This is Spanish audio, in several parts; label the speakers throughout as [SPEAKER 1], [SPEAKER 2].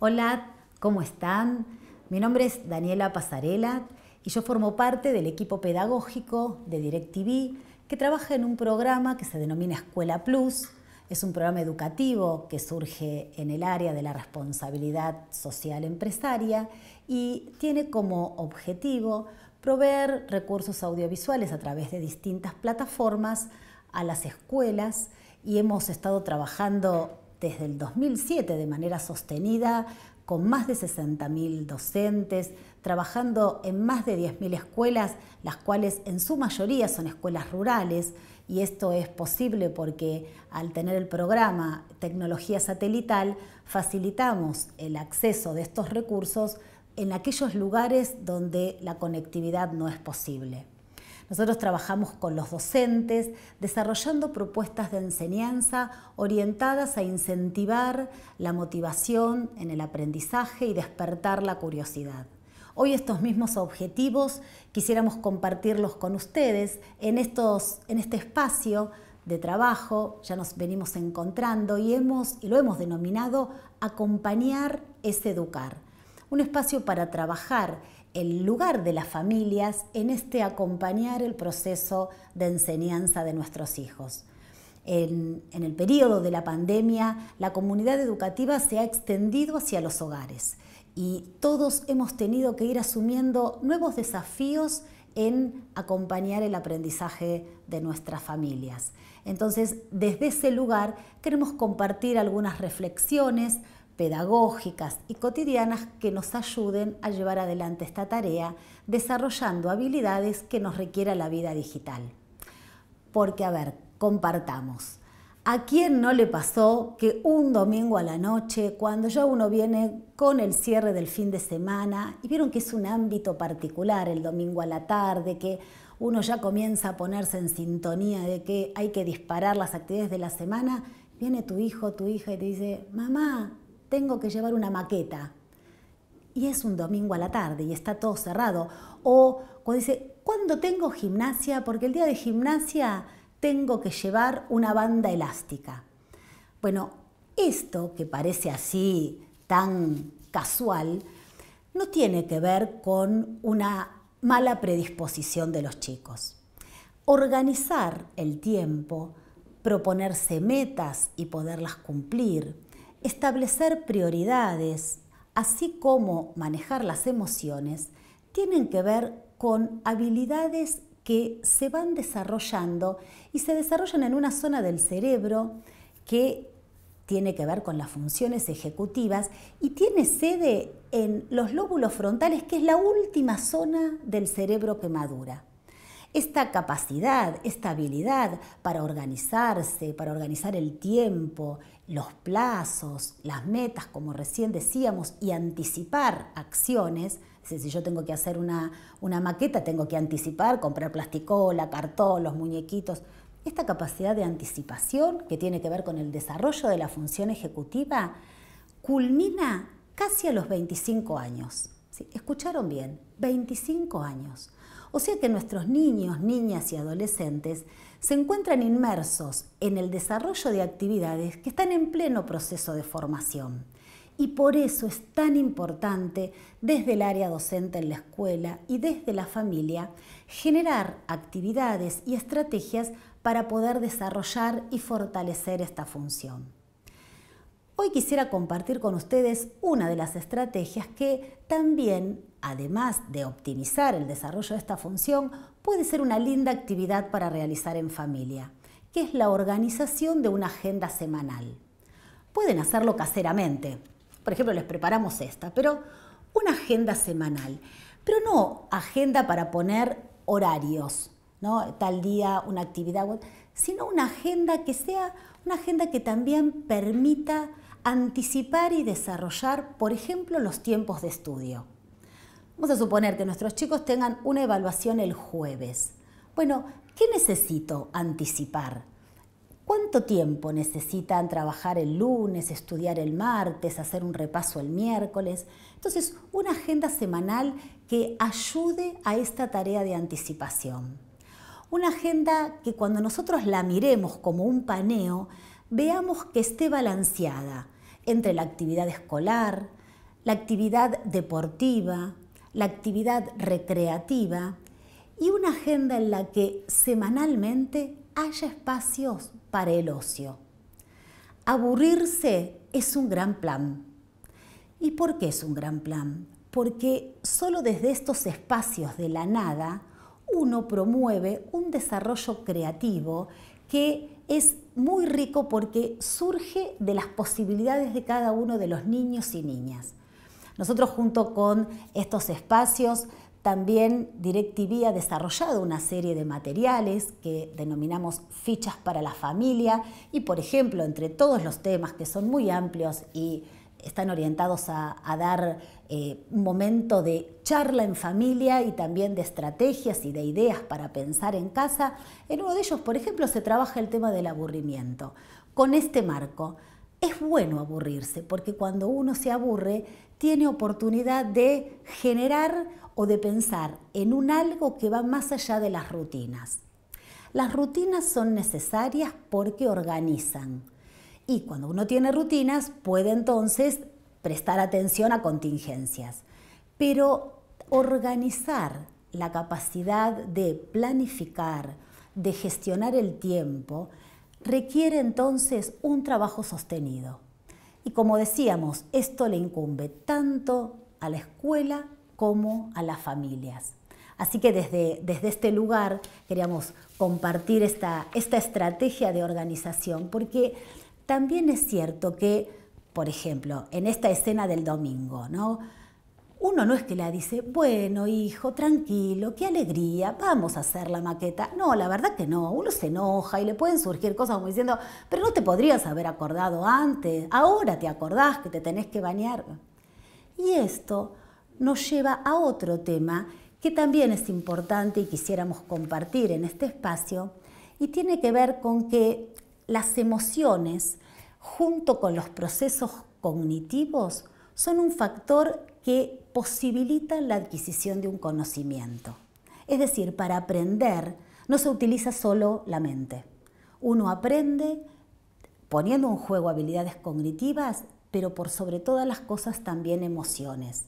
[SPEAKER 1] Hola, ¿cómo están? Mi nombre es Daniela Pasarela y yo formo parte del equipo pedagógico de DirecTV que trabaja en un programa que se denomina Escuela Plus. Es un programa educativo que surge en el área de la responsabilidad social empresaria y tiene como objetivo proveer recursos audiovisuales a través de distintas plataformas a las escuelas y hemos estado trabajando desde el 2007 de manera sostenida, con más de 60.000 docentes, trabajando en más de 10.000 escuelas, las cuales en su mayoría son escuelas rurales, y esto es posible porque al tener el programa Tecnología Satelital, facilitamos el acceso de estos recursos en aquellos lugares donde la conectividad no es posible. Nosotros trabajamos con los docentes desarrollando propuestas de enseñanza orientadas a incentivar la motivación en el aprendizaje y despertar la curiosidad. Hoy estos mismos objetivos quisiéramos compartirlos con ustedes en, estos, en este espacio de trabajo, ya nos venimos encontrando y, hemos, y lo hemos denominado acompañar es educar un espacio para trabajar el lugar de las familias en este acompañar el proceso de enseñanza de nuestros hijos. En, el período de la pandemia, la comunidad educativa se ha extendido hacia los hogares y todos hemos tenido que ir asumiendo nuevos desafíos en acompañar el aprendizaje de nuestras familias. Entonces, desde ese lugar queremos compartir algunas reflexiones, pedagógicas y cotidianas que nos ayuden a llevar adelante esta tarea, desarrollando habilidades que nos requiera la vida digital. Porque, a ver, compartamos. ¿A quién no le pasó que un domingo a la noche, cuando ya uno viene con el cierre del fin de semana, y vieron que es un ámbito particular el domingo a la tarde, que uno ya comienza a ponerse en sintonía de que hay que disparar las actividades de la semana, viene tu hijo, tu hija y te dice, mamá, tengo que llevar una maqueta. Y es un domingo a la tarde y está todo cerrado. O cuando dice, ¿cuándo tengo gimnasia? Porque el día de gimnasia tengo que llevar una banda elástica. Bueno, esto que parece así tan casual, no tiene que ver con una mala predisposición de los chicos. Organizar el tiempo, proponerse metas y poderlas cumplir, Establecer prioridades, así como manejar las emociones, tienen que ver con habilidades que se van desarrollando y se desarrollan en una zona del cerebro que tiene que ver con las funciones ejecutivas y tiene sede en los lóbulos frontales, que es la última zona del cerebro que madura esta capacidad, esta habilidad para organizarse, para organizar el tiempo, los plazos, las metas, como recién decíamos, y anticipar acciones. si yo tengo que hacer una, maqueta, tengo que anticipar, comprar plasticola, cartón, los muñequitos. Esta capacidad de anticipación que tiene que ver con el desarrollo de la función ejecutiva culmina casi a los 25 años. ¿Escucharon bien? 25 años. O sea que nuestros niños, niñas y adolescentes se encuentran inmersos en el desarrollo de actividades que están en pleno proceso de formación. Y por eso es tan importante desde el área docente en la escuela y desde la familia generar actividades y estrategias para poder desarrollar y fortalecer esta función. Hoy quisiera compartir con ustedes una de las estrategias que también además de optimizar el desarrollo de esta función, puede ser una linda actividad para realizar en familia, que es la organización de una agenda semanal. Pueden hacerlo caseramente. Por ejemplo, les preparamos esta, pero una agenda semanal. Pero no agenda para poner horarios, ¿no? tal día una actividad, sino una agenda que sea una agenda que también permita anticipar y desarrollar, por ejemplo, los tiempos de estudio. Vamos a suponer que nuestros chicos tengan una evaluación el jueves. Bueno, ¿qué necesito anticipar? ¿Cuánto tiempo necesitan trabajar el lunes, estudiar el martes, hacer un repaso el miércoles? Entonces, una agenda semanal que ayude a esta tarea de anticipación. Una agenda que cuando nosotros la miremos como un paneo, veamos que esté balanceada entre la actividad escolar, la actividad deportiva, la actividad recreativa y una agenda en la que semanalmente haya espacios para el ocio. Aburrirse es un gran plan. ¿Y por qué es un gran plan? Porque solo desde estos espacios de la nada uno promueve un desarrollo creativo que es muy rico porque surge de las posibilidades de cada uno de los niños y niñas. Nosotros junto con estos espacios también DirecTV ha desarrollado una serie de materiales que denominamos fichas para la familia y, por ejemplo, entre todos los temas que son muy amplios y están orientados a, dar eh, un momento de charla en familia y también de estrategias y de ideas para pensar en casa. En uno de ellos, por ejemplo, se trabaja el tema del aburrimiento. Con este marco, es bueno aburrirse, porque cuando uno se aburre, tiene oportunidad de generar o de pensar en un algo que va más allá de las rutinas. Las rutinas son necesarias porque organizan. Y cuando uno tiene rutinas, puede entonces prestar atención a contingencias. Pero organizar la capacidad de planificar, de gestionar el tiempo, requiere entonces un trabajo sostenido. Y como decíamos, esto le incumbe tanto a la escuela como a las familias. Así que desde, desde este lugar queríamos compartir esta, esta estrategia de organización, porque también es cierto que, por ejemplo, en esta escena del domingo, ¿no? Uno no es que la dice, bueno, hijo, tranquilo, qué alegría, vamos a hacer la maqueta. No, la verdad que no, uno se enoja y le pueden surgir cosas como diciendo, pero no te podrías haber acordado antes, ahora te acordás que te tenés que bañar. Y esto nos lleva a otro tema que también es importante y quisiéramos compartir en este espacio, y tiene que ver con que las emociones, junto con los procesos cognitivos, son un factor que posibilita la adquisición de un conocimiento. Es decir, para aprender no se utiliza solo la mente. Uno aprende poniendo en juego habilidades cognitivas, pero por sobre todas las cosas también emociones.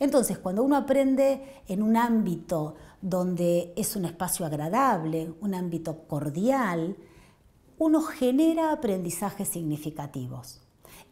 [SPEAKER 1] Entonces, cuando uno aprende en un ámbito donde es un espacio agradable, un ámbito cordial, uno genera aprendizajes significativos.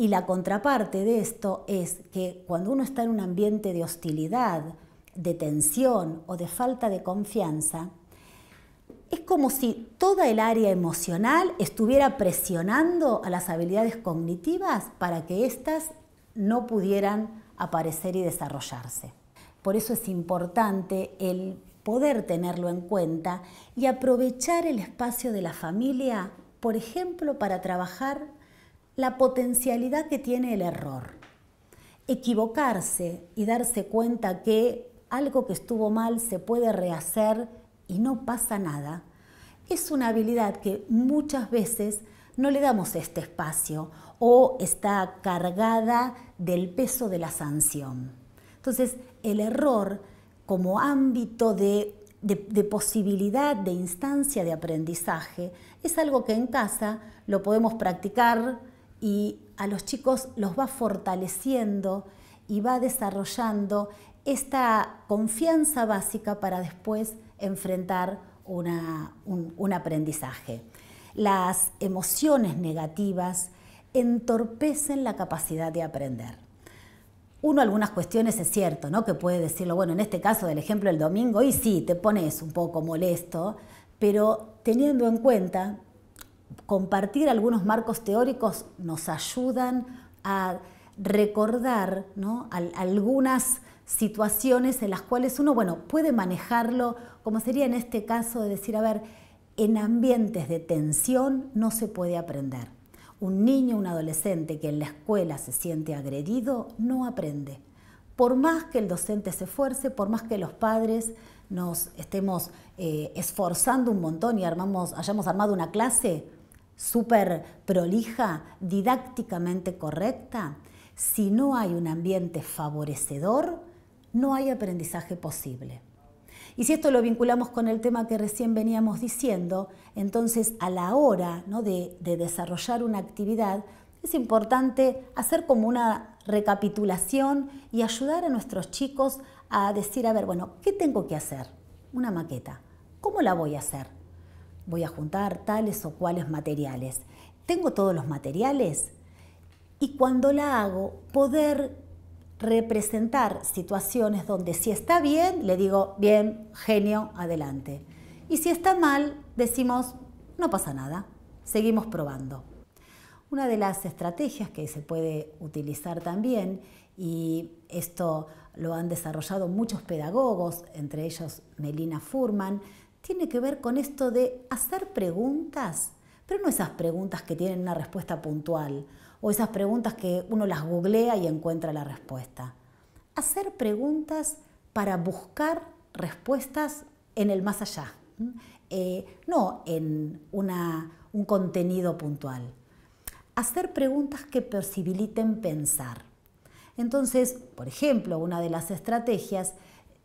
[SPEAKER 1] Y la contraparte de esto es que cuando uno está en un ambiente de hostilidad, de tensión o de falta de confianza, es como si toda el área emocional estuviera presionando a las habilidades cognitivas para que éstas no pudieran aparecer y desarrollarse. Por eso es importante el poder tenerlo en cuenta y aprovechar el espacio de la familia, por ejemplo, para trabajar la potencialidad que tiene el error. Equivocarse y darse cuenta que algo que estuvo mal se puede rehacer y no pasa nada, es una habilidad que muchas veces no le damos este espacio o está cargada del peso de la sanción. Entonces, el error como ámbito de, posibilidad, de instancia de aprendizaje, es algo que en casa lo podemos practicar y a los chicos los va fortaleciendo y va desarrollando esta confianza básica para después enfrentar un, aprendizaje. Las emociones negativas entorpecen la capacidad de aprender. Uno algunas cuestiones es cierto, ¿no? Que puede decirlo, bueno, en este caso del ejemplo del domingo, y sí, te pones un poco molesto, pero teniendo en cuenta compartir algunos marcos teóricos nos ayudan a recordar algunas situaciones en las cuales uno bueno, puede manejarlo, como sería en este caso de decir, a ver, en ambientes de tensión no se puede aprender. Un niño, un adolescente que en la escuela se siente agredido, no aprende. Por más que el docente se esfuerce, por más que los padres nos estemos eh, esforzando un montón y hayamos armado una clase, súper prolija, didácticamente correcta, si no hay un ambiente favorecedor, no hay aprendizaje posible. Y si esto lo vinculamos con el tema que recién veníamos diciendo, entonces a la hora de desarrollar una actividad, es importante hacer como una recapitulación y ayudar a nuestros chicos a decir, a ver, bueno, ¿qué tengo que hacer? Una maqueta. ¿Cómo la voy a hacer? voy a juntar tales o cuales materiales. Tengo todos los materiales y cuando la hago, poder representar situaciones donde si está bien, le digo, bien, genio, adelante. Y si está mal, decimos, no pasa nada, seguimos probando. Una de las estrategias que se puede utilizar también, y esto lo han desarrollado muchos pedagogos, entre ellos Melina Furman, tiene que ver con esto de hacer preguntas, pero no esas preguntas que tienen una respuesta puntual o esas preguntas que uno las googlea y encuentra la respuesta. Hacer preguntas para buscar respuestas en el más allá, eh, no en un contenido puntual. Hacer preguntas que percibiliten pensar. Entonces, por ejemplo, una de las estrategias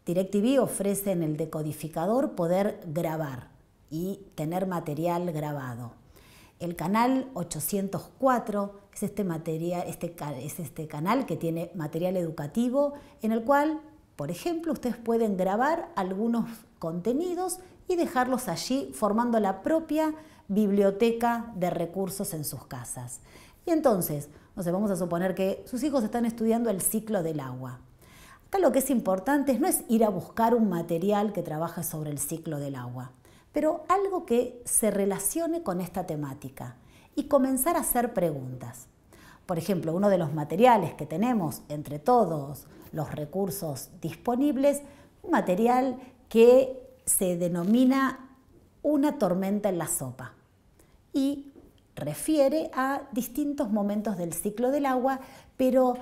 [SPEAKER 1] DirecTV ofrece en el decodificador poder grabar y tener material grabado. El canal 804 este este es este, canal que tiene material educativo en el cual, por ejemplo, ustedes pueden grabar algunos contenidos y dejarlos allí formando la propia biblioteca de recursos en sus casas. Y entonces, vamos a suponer que sus hijos están estudiando el ciclo del agua lo que es importante no es ir a buscar un material que trabaje sobre el ciclo del agua, pero algo que se relacione con esta temática y comenzar a hacer preguntas. Por ejemplo, uno de los materiales que tenemos entre todos los recursos disponibles, un material que se denomina una tormenta en la sopa y refiere a distintos momentos del ciclo del agua, pero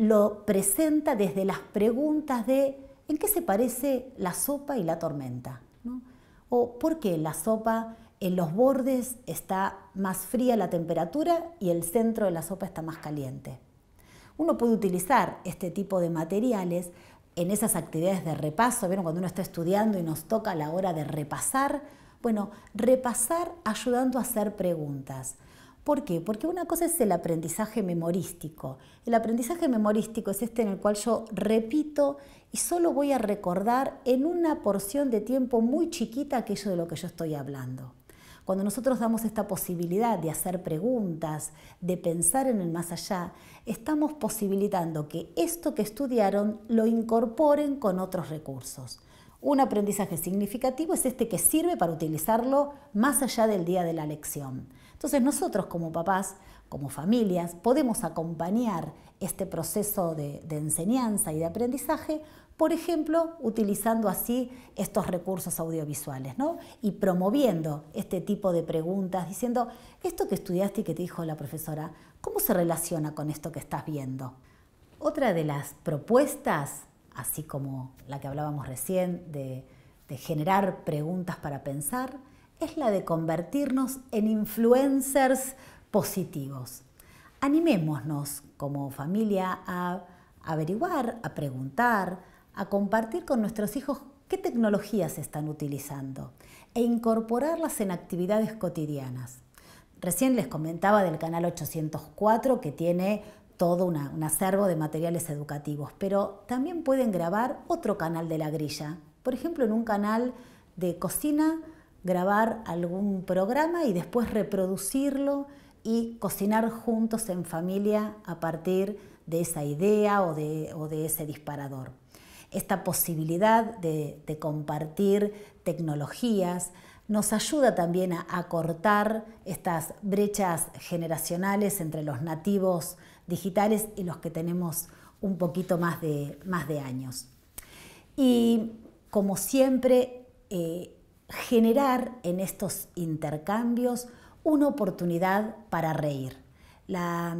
[SPEAKER 1] lo presenta desde las preguntas de ¿en qué se parece la sopa y la tormenta? ¿O por qué la sopa en los bordes está más fría la temperatura y el centro de la sopa está más caliente? Uno puede utilizar este tipo de materiales en esas actividades de repaso, Cuando uno está estudiando y nos toca la hora de repasar, bueno, repasar ayudando a hacer preguntas. ¿Por qué? Porque una cosa es el aprendizaje memorístico. El aprendizaje memorístico es este en el cual yo repito y solo voy a recordar en una porción de tiempo muy chiquita aquello de lo que yo estoy hablando. Cuando nosotros damos esta posibilidad de hacer preguntas, de pensar en el más allá, estamos posibilitando que esto que estudiaron lo incorporen con otros recursos. Un aprendizaje significativo es este que sirve para utilizarlo más allá del día de la lección. Entonces nosotros como papás, como familias, podemos acompañar este proceso de, enseñanza y de aprendizaje, por ejemplo, utilizando así estos recursos audiovisuales y promoviendo este tipo de preguntas, diciendo, esto que estudiaste y que te dijo la profesora, ¿cómo se relaciona con esto que estás viendo? Otra de las propuestas, así como la que hablábamos recién de generar preguntas para pensar, es la de convertirnos en influencers positivos. Animémonos como familia a averiguar, a preguntar, a compartir con nuestros hijos qué tecnologías están utilizando e incorporarlas en actividades cotidianas. Recién les comentaba del canal 804 que tiene todo un acervo de materiales educativos, pero también pueden grabar otro canal de la grilla, por ejemplo en un canal de cocina grabar algún programa y después reproducirlo y cocinar juntos en familia a partir de esa idea o de, ese disparador. Esta posibilidad de, compartir tecnologías nos ayuda también a acortar estas brechas generacionales entre los nativos digitales y los que tenemos un poquito más de, más de años. Y como siempre, eh, generar en estos intercambios una oportunidad para reír. La,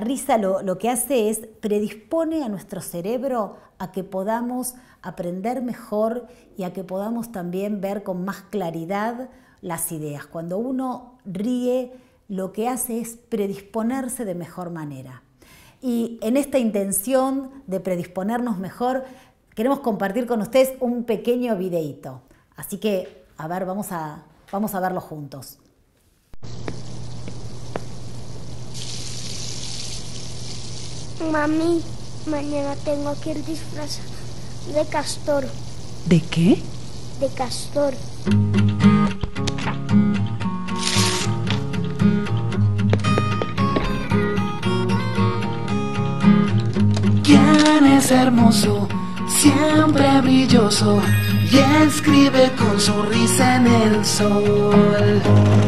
[SPEAKER 1] risa lo, lo, que hace es predispone a nuestro cerebro a que podamos aprender mejor y a que podamos también ver con más claridad las ideas. Cuando uno ríe, lo que hace es predisponerse de mejor manera. Y en esta intención de predisponernos mejor, queremos compartir con ustedes un pequeño videito. Así que a ver, vamos a, vamos a verlo juntos. Mami, mañana tengo que ir disfraz de castor. ¿De qué? De castor. ¿Quién es hermoso? Siempre brilloso y escribe con su risa en el sol.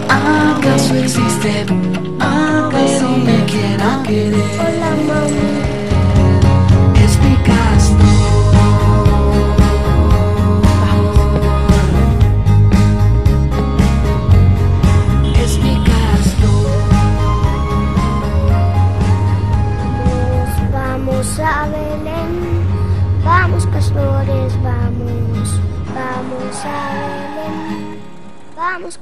[SPEAKER 1] ¿Acaso existe? ¿Acaso me quiera querer? Hola, mamá. Es mi castor. Es mi castor. vamos a Belén. Vamos, castores, vamos. Vamos,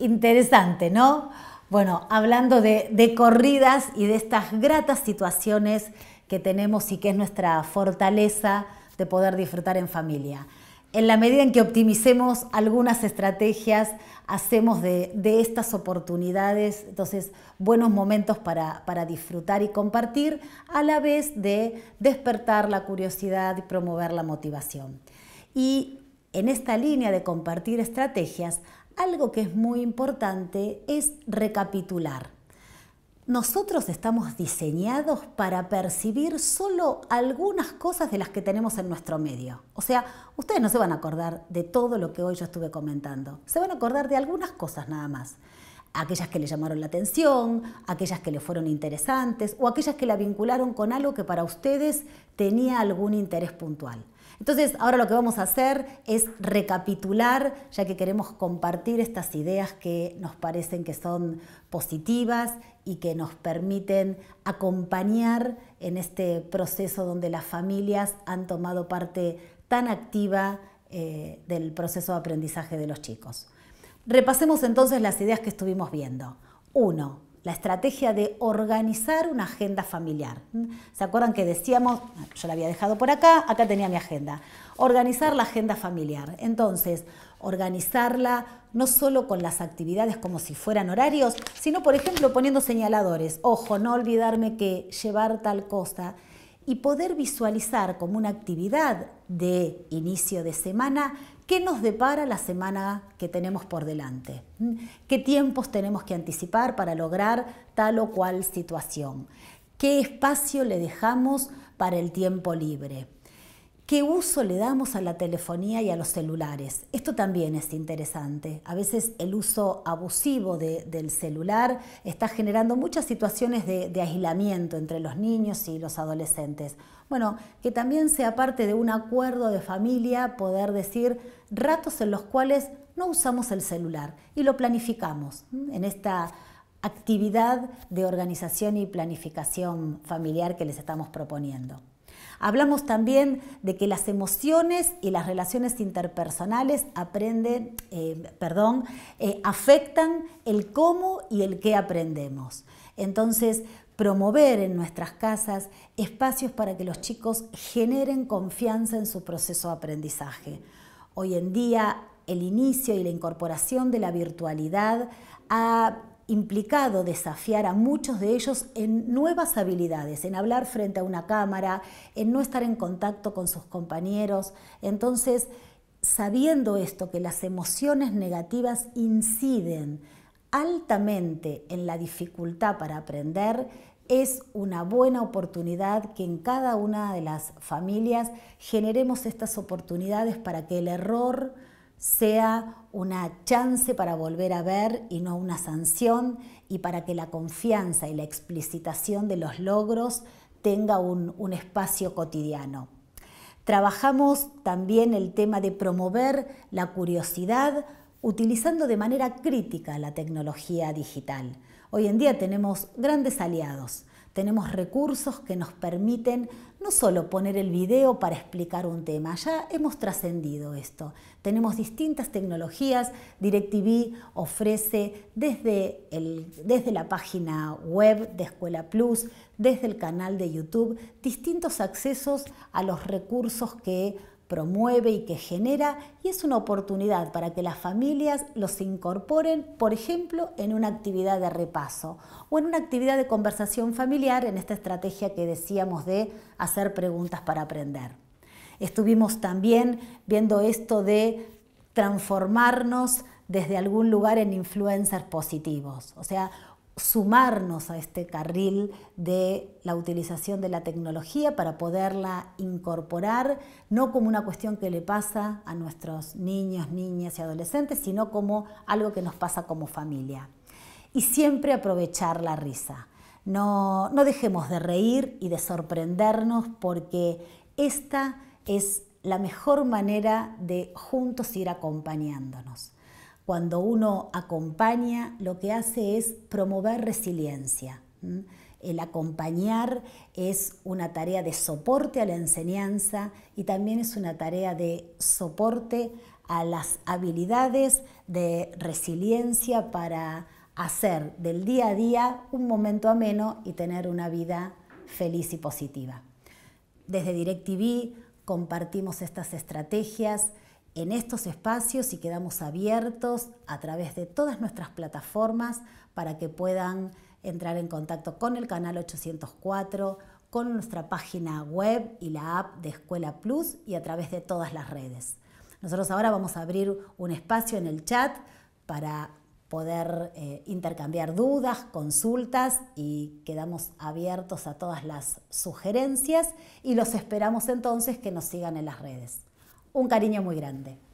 [SPEAKER 1] Interesante, ¿no? Bueno, hablando de, corridas y de estas gratas situaciones que tenemos y que es nuestra fortaleza de poder disfrutar en familia. En la medida en que optimicemos algunas estrategias, hacemos de, estas oportunidades, entonces, buenos momentos para, para, disfrutar y compartir, a la vez de despertar la curiosidad y promover la motivación. Y en esta línea de compartir estrategias, algo que es muy importante es recapitular. Nosotros estamos diseñados para percibir solo algunas cosas de las que tenemos en nuestro medio. O sea, ustedes no se van a acordar de todo lo que hoy yo estuve comentando. Se van a acordar de algunas cosas nada más. Aquellas que le llamaron la atención, aquellas que le fueron interesantes o aquellas que la vincularon con algo que para ustedes tenía algún interés puntual. Entonces, ahora lo que vamos a hacer es recapitular, ya que queremos compartir estas ideas que nos parecen que son positivas y que nos permiten acompañar en este proceso donde las familias han tomado parte tan activa eh, del proceso de aprendizaje de los chicos. Repasemos entonces las ideas que estuvimos viendo. Uno la estrategia de organizar una agenda familiar. ¿Se acuerdan que decíamos, yo la había dejado por acá, acá tenía mi agenda, organizar la agenda familiar? Entonces, organizarla no solo con las actividades como si fueran horarios, sino por ejemplo poniendo señaladores. Ojo, no olvidarme que llevar tal cosa y poder visualizar como una actividad de inicio de semana qué nos depara la semana que tenemos por delante, qué tiempos tenemos que anticipar para lograr tal o cual situación, qué espacio le dejamos para el tiempo libre. ¿Qué uso le damos a la telefonía y a los celulares? Esto también es interesante. A veces el uso abusivo del celular está generando muchas situaciones de aislamiento entre los niños y los adolescentes. Bueno, que también sea parte de un acuerdo de familia poder decir ratos en los cuales no usamos el celular y lo planificamos en esta actividad de organización y planificación familiar que les estamos proponiendo. Hablamos también de que las emociones y las relaciones interpersonales aprenden, eh, perdón, eh, afectan el cómo y el qué aprendemos. Entonces, promover en nuestras casas espacios para que los chicos generen confianza en su proceso de aprendizaje. Hoy en día, el inicio y la incorporación de la virtualidad ha implicado desafiar a muchos de ellos en nuevas habilidades, en hablar frente a una cámara, en no estar en contacto con sus compañeros. Entonces, sabiendo esto, que las emociones negativas inciden altamente en la dificultad para aprender, es una buena oportunidad que en cada una de las familias generemos estas oportunidades para que el error, sea una chance para volver a ver y no una sanción y para que la confianza y la explicitación de los logros tenga un, un espacio cotidiano. Trabajamos también el tema de promover la curiosidad utilizando de manera crítica la tecnología digital. Hoy en día tenemos grandes aliados tenemos recursos que nos permiten no solo poner el video para explicar un tema, ya hemos trascendido esto. Tenemos distintas tecnologías, DirecTV ofrece desde, el, desde la página web de Escuela Plus, desde el canal de YouTube, distintos accesos a los recursos que promueve y que genera y es una oportunidad para que las familias los incorporen, por ejemplo, en una actividad de repaso o en una actividad de conversación familiar en esta estrategia que decíamos de hacer preguntas para aprender. Estuvimos también viendo esto de transformarnos desde algún lugar en influencers positivos, o sea, sumarnos a este carril de la utilización de la tecnología para poderla incorporar, no como una cuestión que le pasa a nuestros niños, niñas y adolescentes, sino como algo que nos pasa como familia. Y siempre aprovechar la risa. No, no dejemos de reír y de sorprendernos porque esta es la mejor manera de juntos ir acompañándonos cuando uno acompaña, lo que hace es promover resiliencia. El acompañar es una tarea de soporte a la enseñanza y también es una tarea de soporte a las habilidades de resiliencia para hacer del día a día un momento ameno y tener una vida feliz y positiva. Desde DirecTV compartimos estas estrategias en estos espacios y quedamos abiertos a través de todas nuestras plataformas para que puedan entrar en contacto con el canal 804, con nuestra página web y la app de Escuela Plus y a través de todas las redes. Nosotros ahora vamos a abrir un espacio en el chat para poder eh, intercambiar dudas, consultas y quedamos abiertos a todas las sugerencias y los esperamos entonces que nos sigan en las redes. Un cariño muy grande.